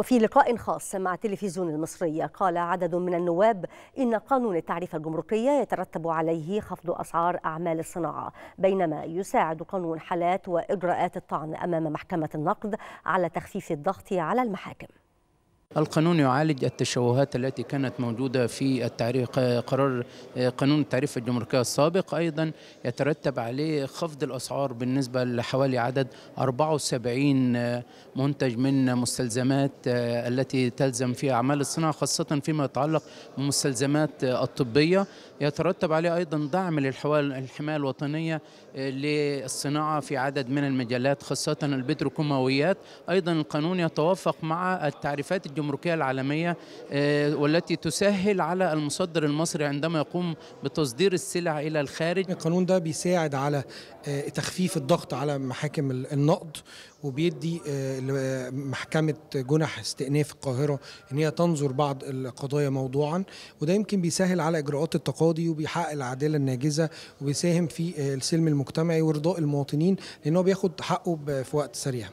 وفي لقاء خاص مع التلفزيون المصري قال عدد من النواب إن قانون التعريفه الجمركية يترتب عليه خفض أسعار أعمال الصناعة بينما يساعد قانون حالات وإجراءات الطعن أمام محكمة النقد على تخفيف الضغط على المحاكم القانون يعالج التشوهات التي كانت موجودة في التعريف قرار قانون التعريف الجمركية السابق أيضا يترتب عليه خفض الأسعار بالنسبة لحوالي عدد 74 منتج من مستلزمات آه، التي تلزم فيها أعمال الصناعة خاصة فيما يتعلق بالمستلزمات آه، الطبية يترتب عليه أيضا دعم للحماية الوطنية آه، للصناعة في عدد من المجالات خاصة البتروكيماويات أيضا القانون يتوافق مع التعريفات الجمركية الجمركية العالمية آه، والتي تسهل على المصدر المصري عندما يقوم بتصدير السلع إلى الخارج القانون ده بيساعد على آه، تخفيف الضغط على محاكم النقد وبيدي آه، محكمة جنح استئناف القاهرة إن هي تنظر بعض القضايا موضوعا وده يمكن بيسهل على إجراءات التقاضي وبيحقق العدالة الناجزة وبيساهم في السلم المجتمعي وإرضاء المواطنين لأنه بياخد حقه في وقت سريع